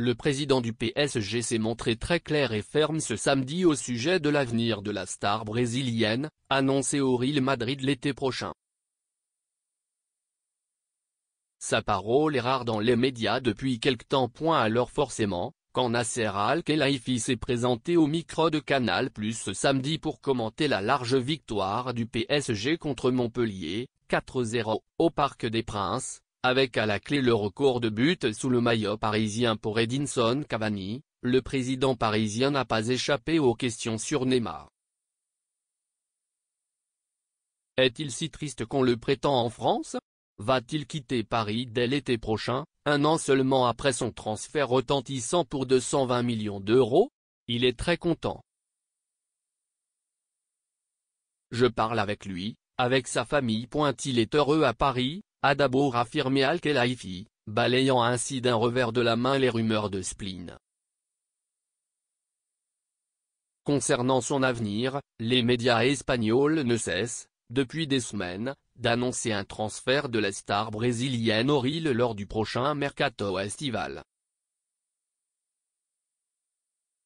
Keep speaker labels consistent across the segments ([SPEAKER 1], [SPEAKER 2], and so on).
[SPEAKER 1] Le président du PSG s'est montré très clair et ferme ce samedi au sujet de l'avenir de la star brésilienne, annoncée au Real Madrid l'été prochain. Sa parole est rare dans les médias depuis quelque temps. Point Alors forcément, quand Nasser Al-Khelaifi s'est présenté au micro de Canal Plus ce samedi pour commenter la large victoire du PSG contre Montpellier, 4-0, au Parc des Princes, avec à la clé le record de but sous le maillot parisien pour Edinson Cavani, le président parisien n'a pas échappé aux questions sur Neymar. Est-il si triste qu'on le prétend en France Va-t-il quitter Paris dès l'été prochain, un an seulement après son transfert retentissant pour 220 millions d'euros Il est très content. Je parle avec lui, avec sa famille. Il est heureux à Paris, d'abord affirmé Al-Khelaifi, balayant ainsi d'un revers de la main les rumeurs de spleen. Concernant son avenir, les médias espagnols ne cessent, depuis des semaines, d'annoncer un transfert de la star brésilienne au lors du prochain mercato estival.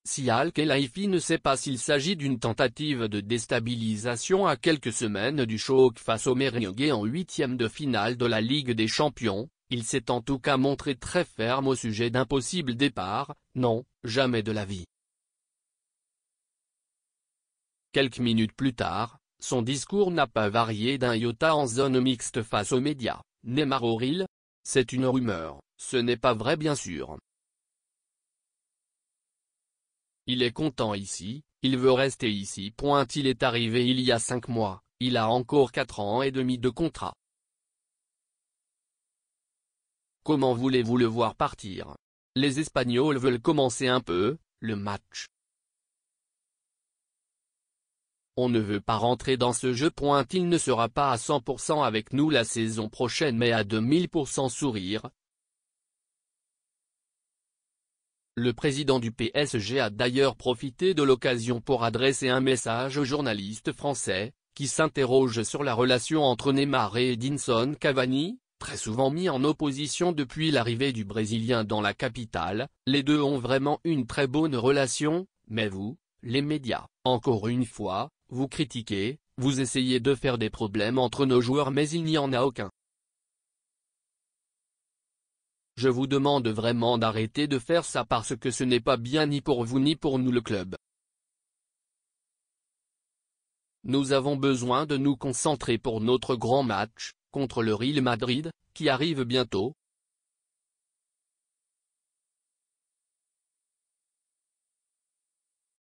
[SPEAKER 1] Si al ne sait pas s'il s'agit d'une tentative de déstabilisation à quelques semaines du choc face au Merengue en huitième de finale de la Ligue des Champions, il s'est en tout cas montré très ferme au sujet d'un possible départ, non, jamais de la vie. Quelques minutes plus tard, son discours n'a pas varié d'un iota en zone mixte face aux médias, Neymar Auril. C'est une rumeur, ce n'est pas vrai bien sûr. Il est content ici, il veut rester ici. Point il est arrivé il y a 5 mois, il a encore 4 ans et demi de contrat. Comment voulez-vous le voir partir Les Espagnols veulent commencer un peu, le match. On ne veut pas rentrer dans ce jeu. Point il ne sera pas à 100% avec nous la saison prochaine mais à 2000% sourire, Le président du PSG a d'ailleurs profité de l'occasion pour adresser un message aux journalistes français, qui s'interrogent sur la relation entre Neymar et Edinson Cavani, très souvent mis en opposition depuis l'arrivée du Brésilien dans la capitale, les deux ont vraiment une très bonne relation, mais vous, les médias, encore une fois, vous critiquez, vous essayez de faire des problèmes entre nos joueurs mais il n'y en a aucun. Je vous demande vraiment d'arrêter de faire ça parce que ce n'est pas bien ni pour vous ni pour nous le club. Nous avons besoin de nous concentrer pour notre grand match, contre le Real Madrid, qui arrive bientôt,